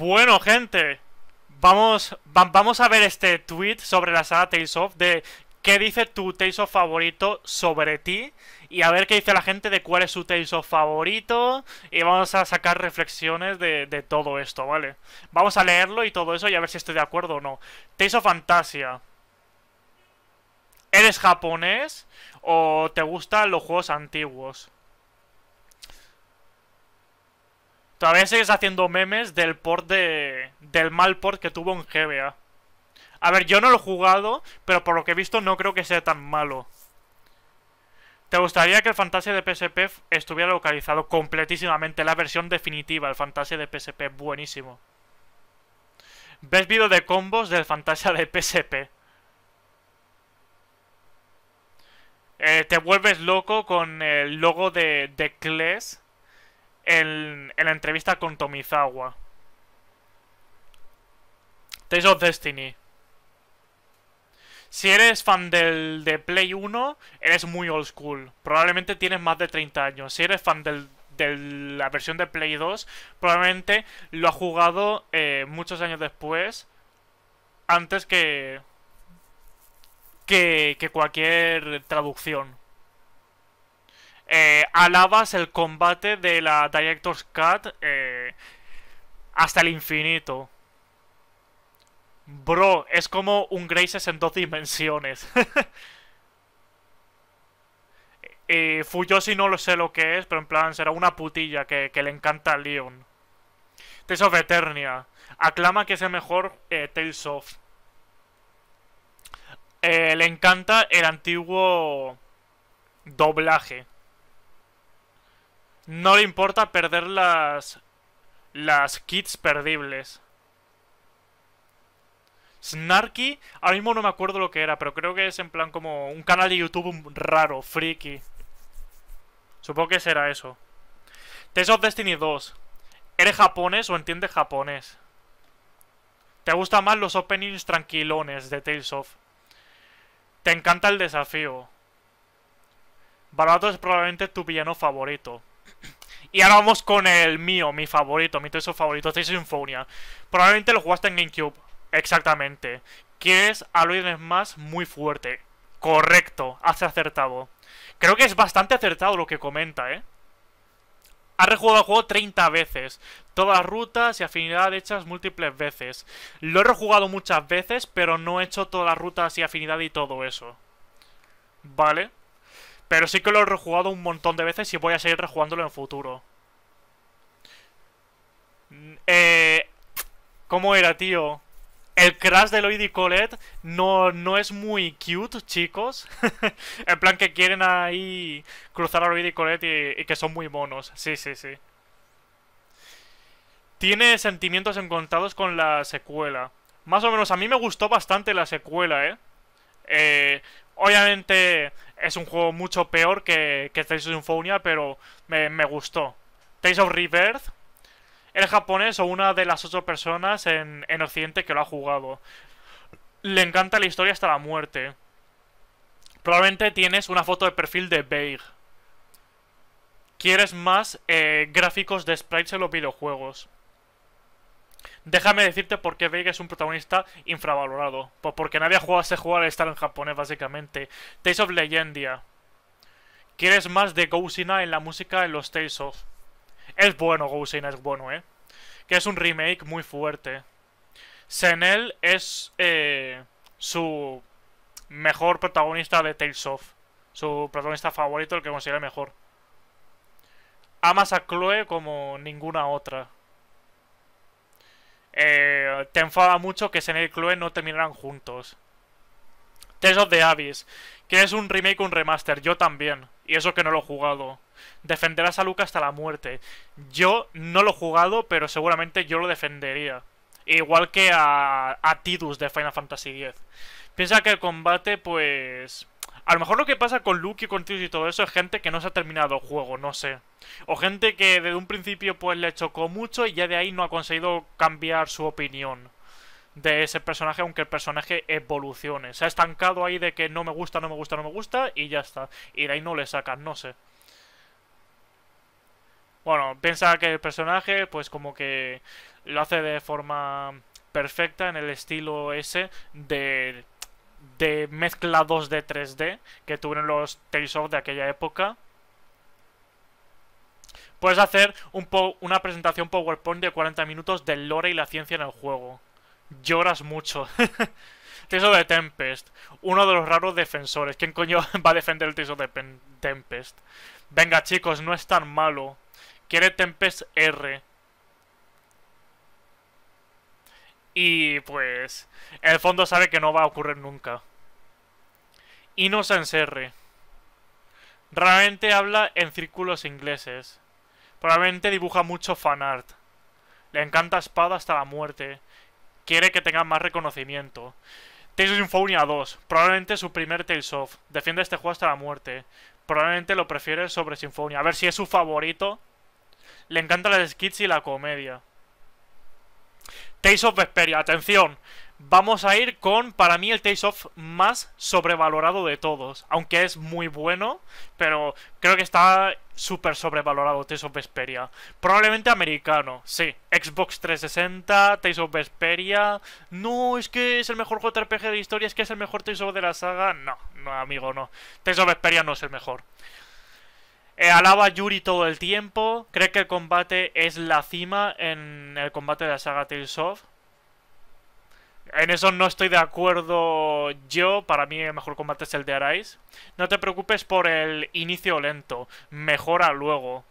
Bueno, gente, vamos, vamos a ver este tweet sobre la saga Tales of de qué dice tu Tales of favorito sobre ti y a ver qué dice la gente de cuál es su Tales of favorito y vamos a sacar reflexiones de, todo esto, ¿vale? Vamos a leerlo y todo eso y a ver si estoy de acuerdo o no. Tales of Fantasia. ¿Eres japonés o te gustan los juegos antiguos? Todavía sigues haciendo memes del port de... Del mal port que tuvo en GBA. A ver, yo no lo he jugado, pero por lo que he visto no creo que sea tan malo. ¿Te gustaría que el Fantasia de PSP estuviera localizado completísimamente? La versión definitiva, el Fantasia de PSP, buenísimo. ¿Ves vídeo de combos del Fantasia de PSP? Eh, te vuelves loco con el logo de, de en, la entrevista con Tomizawa. Tales of Destiny. Si eres fan del de Play 1, eres muy old school. Probablemente tienes más de 30 años. Si eres fan de la versión de Play 2, probablemente lo ha jugado eh, muchos años después. Antes que, que cualquier traducción. Eh, alabas el combate de la Director's Cut eh, hasta el infinito. Bro, es como un Graces en dos dimensiones. y eh, Fuyoshi no lo sé lo que es, pero en plan será una putilla que, le encanta a Leon. Tales of Eternia. Aclama que es el mejor Tales of. le encanta el antiguo doblaje. No le importa perder las... Las kits perdibles. Snarky, ahora mismo no me acuerdo lo que era, pero creo que es en plan como un canal de YouTube raro, Freaky Supongo que será eso. Tales of Destiny 2. ¿Eres japonés o entiendes japonés? ¿Te gustan más los openings tranquilones de Tales of? ¿Te encanta el desafío? Barato es probablemente tu villano favorito. Y ahora vamos con el mío, mi favorito, mi tesoro favorito, Tales Probablemente lo jugaste en GameCube, exactamente. Quieres a es más muy fuerte. Correcto, hace acertado. Creo que es bastante acertado lo que comenta, ¿eh? Ha rejugado el juego 30 veces. Todas las rutas y afinidad hechas múltiples veces. Lo he rejugado muchas veces, pero no he hecho todas las rutas y afinidad y todo eso. Vale. Pero sí que lo he rejugado un montón de veces y voy a seguir rejugándolo en futuro. Mm, eh, ¿Cómo era, tío? El crash de Lloyd y Colette no, no es muy cute, chicos. en plan que quieren ahí cruzar a Lloyd y Colette y, y que son muy monos. Sí, sí, sí. Tiene sentimientos encontrados con la secuela. Más o menos, a mí me gustó bastante la secuela, ¿eh? Eh, Obviamente es un juego mucho peor que, que Tales of Symphonia, pero me, gustó. Tales of Rebirth, el japonés o una de las ocho personas en, Occidente que lo ha jugado. Le encanta la historia hasta la muerte. Probablemente tienes una foto de perfil de Beig. Quieres más eh, gráficos de sprites en los videojuegos déjame decirte por qué Vega es un protagonista infravalorado. Pues porque nadie ha jugado ese juego al estar en japonés, básicamente. Tales of Legendia. Quieres más de Gousina en la música en los Tales of. Es bueno, Gousina es bueno, ¿eh? Que es un remake muy fuerte. Senel es eh, su mejor protagonista de Tales of. Su protagonista favorito, el que considera mejor. Amas a Chloe como ninguna otra. Eh, te enfada mucho que en y Chloe no terminaran juntos. Tales of the Abyss. ¿Quieres un remake o un remaster? Yo también. Y eso que no lo he jugado. Defenderás a Luca hasta la muerte. Yo no lo he jugado, pero seguramente yo lo defendería. Igual que a, a Tidus de Final Fantasy X. Piensa que el combate, pues... A lo mejor lo que pasa con Luke y con Tius y todo eso es gente que no se ha terminado el juego, no sé. O gente que desde un principio pues le chocó mucho y ya de ahí no ha conseguido cambiar su opinión de ese personaje, aunque el personaje evolucione. Se ha estancado ahí de que no me gusta, no me gusta, no me gusta y ya está. Y de ahí no le sacan, no sé. Bueno, piensa que el personaje pues como que lo hace de forma perfecta en el estilo ese de de mezcla 2D 3D que tuvieron los Tales of de aquella época. Puedes hacer un una presentación PowerPoint de 40 minutos del lore y la ciencia en el juego. Lloras mucho. Tales of Tempest, uno de los raros defensores. ¿Quién coño va a defender el Tales of Tempest? Venga chicos, no es tan malo. Quiere Tempest R. Y pues el fondo sabe que no va a ocurrir nunca. Y no se encerre. Realmente habla en círculos ingleses. Probablemente dibuja mucho fanart. Le encanta espada hasta la muerte. Quiere que tenga más reconocimiento. Tales of Symphonia 2, probablemente su primer Tales of. Defiende este juego hasta la muerte. Probablemente lo prefiere sobre Symphonia. A ver si es su favorito. Le encantan las skits y la comedia. Tales of Vesperia, atención. Vamos a ir con, para mí, el Tales of más sobrevalorado de todos. Aunque es muy bueno, pero creo que está súper sobrevalorado Tales of Vesperia. Probablemente americano, sí. Xbox 360, Tales of Vesperia... No, es que es el mejor JRPG de historia, es que es el mejor Tales of de la saga... No, no, amigo, no. Tales of Vesperia no es el mejor. Eh, alaba Yuri todo el tiempo. Cree que el combate es la cima en el combate de la saga Tales of. En eso no estoy de acuerdo yo. Para mí el mejor combate es el de Arise. No te preocupes por el inicio lento. Mejora luego.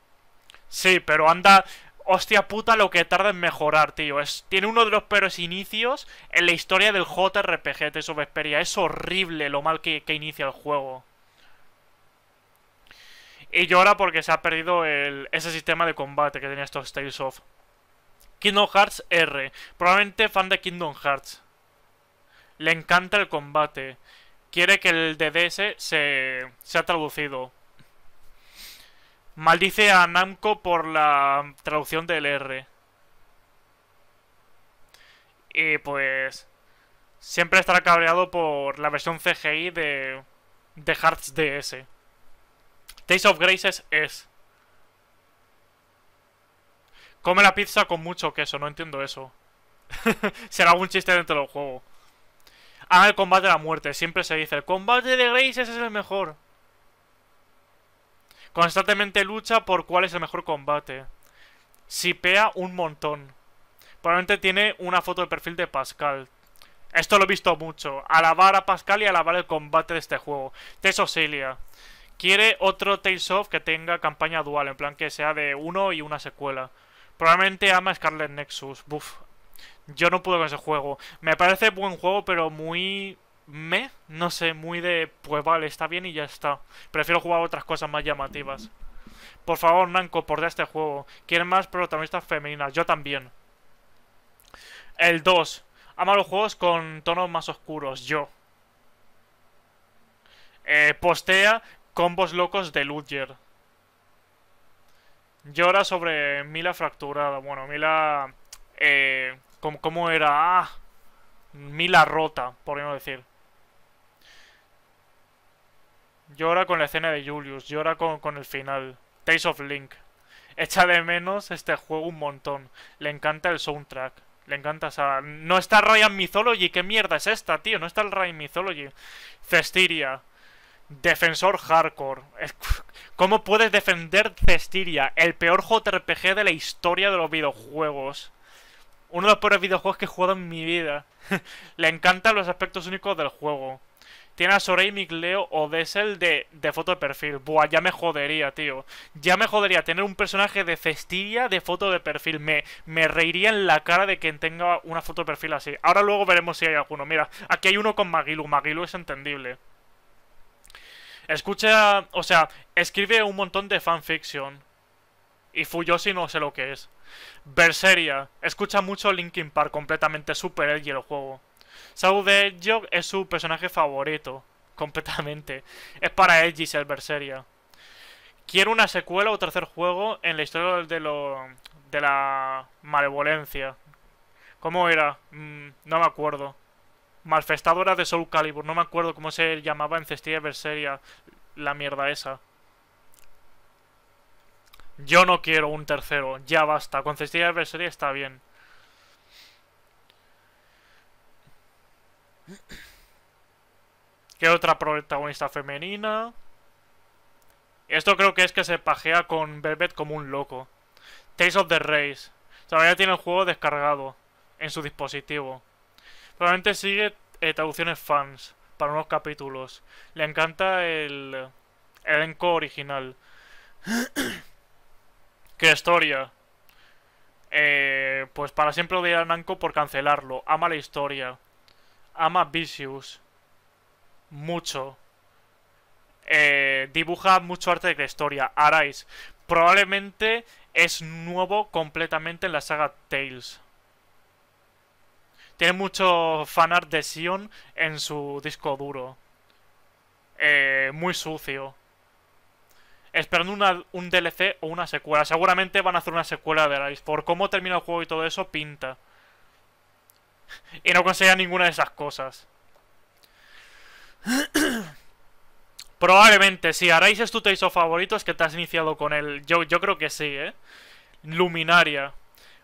Sí, pero anda... Hostia puta lo que tarda en mejorar, tío. Es, tiene uno de los peores inicios en la historia del JRPG, de of Es horrible lo mal que inicia el juego. Y llora porque se ha perdido ese sistema de combate que tenía estos Tales of. Kingdom Hearts R. Probablemente fan de Kingdom Hearts. Le encanta el combate. Quiere que el DDS se ha traducido. Maldice a Namco por la traducción del R. Y pues siempre estará cabreado por la versión CGI de, de Hearts DS. Taste of Graces es... Come la pizza con mucho queso, no entiendo eso. Será algún chiste dentro del juego. Ah, el combate de la muerte. Siempre se dice, el combate de Graces es el mejor. Constantemente lucha por cuál es el mejor combate. Sipea un montón. Probablemente tiene una foto de perfil de Pascal. Esto lo he visto mucho. Alabar a Pascal y alabar el combate de este juego. Tesosilia. Quiere otro Tales of que tenga campaña dual, en plan que sea de uno y una secuela. Probablemente ama Scarlet Nexus. Buf. Yo no puedo con ese juego. Me parece buen juego, pero muy... Me, no sé, muy de... Pues vale, está bien y ya está. Prefiero jugar otras cosas más llamativas. Por favor, Nanco, por de este juego. Quieren más protagonistas femeninas. Yo también. El 2. Ama los juegos con tonos más oscuros. Yo. Eh, postea Combos locos de Ludger. Llora sobre Mila fracturada. Bueno, Mila... Eh, ¿cómo, era? Ah, Mila rota, por no decir. Llora con la escena de Julius. Llora con, el final. Taste of Link. Echa de menos este juego un montón. Le encanta el soundtrack. Le encanta, esa... no está Ryan Mythology, ¿qué mierda es esta, tío? No está el Ryan Mythology. Festiria. Defensor hardcore. ¿Cómo puedes defender Cestiria? El peor JRPG de la historia de los videojuegos. Uno de los peores videojuegos que he jugado en mi vida. Le encantan los aspectos únicos del juego. Tiene a Sorey, Migleo o Dessel de, de foto de perfil. Buah, ya me jodería, tío. Ya me jodería tener un personaje de Cestiria de foto de perfil. Me, me reiría en la cara de quien tenga una foto de perfil así. Ahora luego veremos si hay alguno. Mira, aquí hay uno con Magilu. Magilu es entendible. Escucha, o sea, escribe un montón de fanfiction. Y Fuyoshi no sé lo que es. Berseria, escucha mucho Linkin Park, completamente super el el juego. de Jog es su personaje favorito, completamente. Es para edgy el Berseria. Quiero una secuela o tercer juego en la historia de, lo, de la malevolencia. ¿Cómo era? Mm, no me acuerdo. Malfestadora de Soul Calibur, no me acuerdo cómo se llamaba en Cestilla Berseria la mierda esa. Yo no quiero un tercero, ya basta. Con Cestilla de está bien. ¿Qué otra protagonista femenina? Esto creo que es que se pajea con Velvet como un loco. Tales of the Race. Todavía tiene el juego descargado en su dispositivo. Realmente sigue eh, traducciones fans para unos capítulos. Le encanta el elenco original. ¿Qué historia. Eh, pues para siempre odiar a Nanko por cancelarlo. Ama la historia. Ama Vicious. Mucho. Eh, dibuja mucho arte de la historia. Arais. Probablemente es nuevo completamente en la saga Tales. Tiene mucho fanart de Sion en su disco duro. Eh, muy sucio. Esperando un DLC o una secuela. Seguramente van a hacer una secuela de Rise. Por cómo termina el juego y todo eso, pinta. Y no conseguía ninguna de esas cosas. Probablemente, si Arise es tu teiso favorito, es que te has iniciado con él. Yo, yo creo que sí, ¿eh? Luminaria.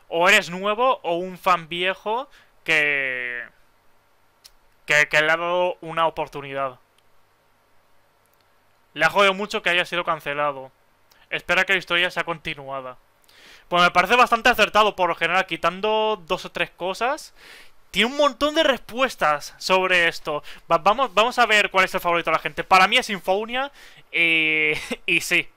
O eres nuevo o un fan viejo que, que, le ha dado una oportunidad. Le ha jodido mucho que haya sido cancelado. Espera que la historia sea continuada. Pues me parece bastante acertado por lo general, quitando dos o tres cosas. Tiene un montón de respuestas sobre esto. vamos, vamos a ver cuál es el favorito de la gente. Para mí es Infonia. Eh, y sí,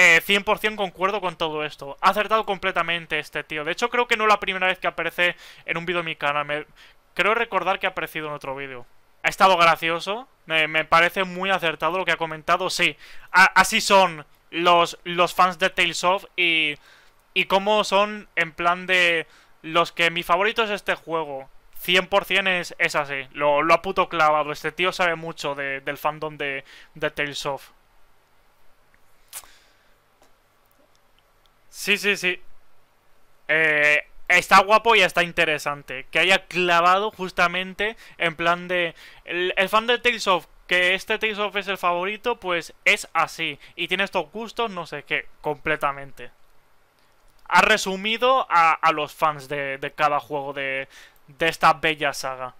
eh, 100% concuerdo con todo esto. Ha acertado completamente este tío. De hecho, creo que no es la primera vez que aparece en un vídeo de mi canal. Creo recordar que ha aparecido en otro vídeo. Ha estado gracioso. Me, parece muy acertado lo que ha comentado. Sí, así son los, los fans de Tales of y, y cómo son en plan de los que mi favorito es este juego. 100% es, es así. Lo, ha puto clavado. Este tío sabe mucho del fandom de, de Tales of. Sí, sí, sí. Eh, está guapo y está interesante. Que haya clavado justamente en plan de... El, fan de Tales of, que este Tales of es el favorito, pues es así. Y tiene estos gustos, no sé qué, completamente. Ha resumido a, los fans de, de cada juego de esta bella saga.